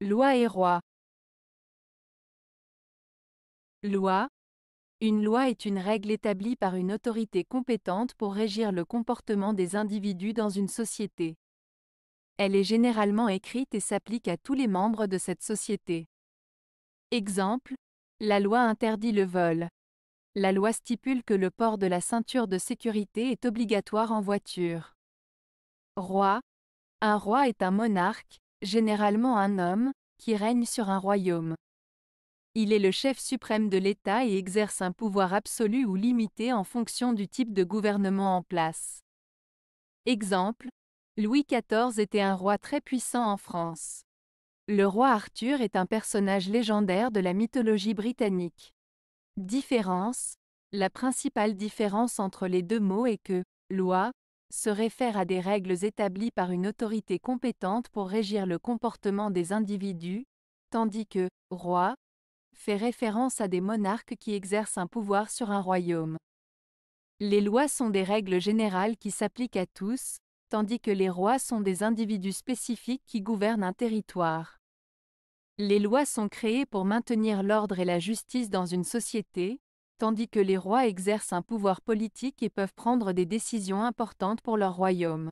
Loi et roi. Loi. Une loi est une règle établie par une autorité compétente pour régir le comportement des individus dans une société. Elle est généralement écrite et s'applique à tous les membres de cette société. Exemple. La loi interdit le vol. La loi stipule que le port de la ceinture de sécurité est obligatoire en voiture. Roi. Un roi est un monarque, généralement un homme, qui règne sur un royaume. Il est le chef suprême de l'État et exerce un pouvoir absolu ou limité en fonction du type de gouvernement en place. Exemple, Louis XIV était un roi très puissant en France. Le roi Arthur est un personnage légendaire de la mythologie britannique. Différence La principale différence entre les deux mots est que loi se réfère à des règles établies par une autorité compétente pour régir le comportement des individus, tandis que roi fait référence à des monarques qui exercent un pouvoir sur un royaume. Les lois sont des règles générales qui s'appliquent à tous, tandis que les rois sont des individus spécifiques qui gouvernent un territoire. Les lois sont créées pour maintenir l'ordre et la justice dans une société, tandis que les rois exercent un pouvoir politique et peuvent prendre des décisions importantes pour leur royaume.